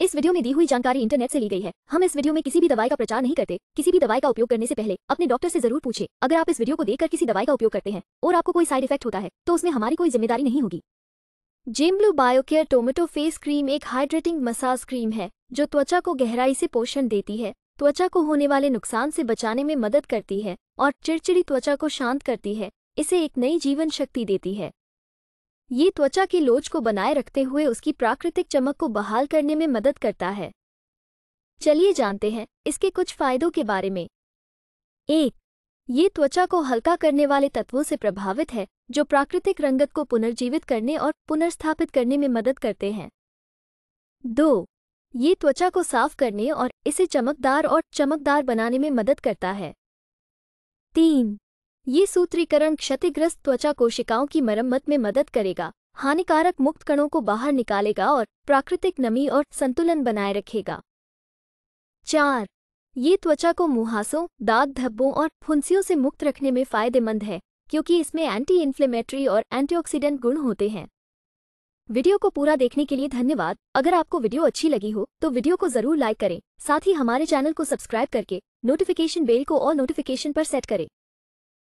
इस वीडियो में दी हुई जानकारी इंटरनेट से ली गई है हम इस वीडियो में किसी भी दवाई का प्रचार नहीं करते किसी भी दवाई का उपयोग करने से पहले अपने डॉक्टर से जरूर पूछे अगर आप इस वीडियो को देखकर किसी दवाई का उपयोग करते हैं और आपको कोई साइड इफेक्ट होता है तो उसमें हमारी कोई जिम्मेदारी नहीं होगी Blue Biocare tomato face cream एक हाइड्रेटिंग मसाज क्रीम है जो त्वचा को गहराई से पोषण देती है त्वचा को होने वाले नुकसान से बचाने में मदद करती है और चिड़चिड़ी त्वचा को शांत करती है इसे एक नई जीवन शक्ति देती है ये त्वचा की लोच को बनाए रखते हुए उसकी प्राकृतिक चमक को बहाल करने में मदद करता है चलिए जानते हैं इसके कुछ फायदों के बारे में एक ये त्वचा को हल्का करने वाले तत्वों से प्रभावित है जो प्राकृतिक रंगत को पुनर्जीवित करने और पुनर्स्थापित करने में मदद करते हैं दो ये त्वचा को साफ करने और इसे चमकदार और चमकदार बनाने में मदद करता है तीन ये सूत्रीकरण क्षतिग्रस्त त्वचा कोशिकाओं की मरम्मत में मदद करेगा हानिकारक मुक्त कणों को बाहर निकालेगा और प्राकृतिक नमी और संतुलन बनाए रखेगा चार ये त्वचा को मुहासों दाग धब्बों और फुंसियों से मुक्त रखने में फायदेमंद है क्योंकि इसमें एंटी इन्फ्लेमेटरी और एंटीऑक्सीडेंट गुण होते हैं वीडियो को पूरा देखने के लिए धन्यवाद अगर आपको वीडियो अच्छी लगी हो तो वीडियो को जरूर लाइक करें साथ ही हमारे चैनल को सब्सक्राइब करके नोटिफिकेशन बेल को और नोटिफिकेशन पर सेट करें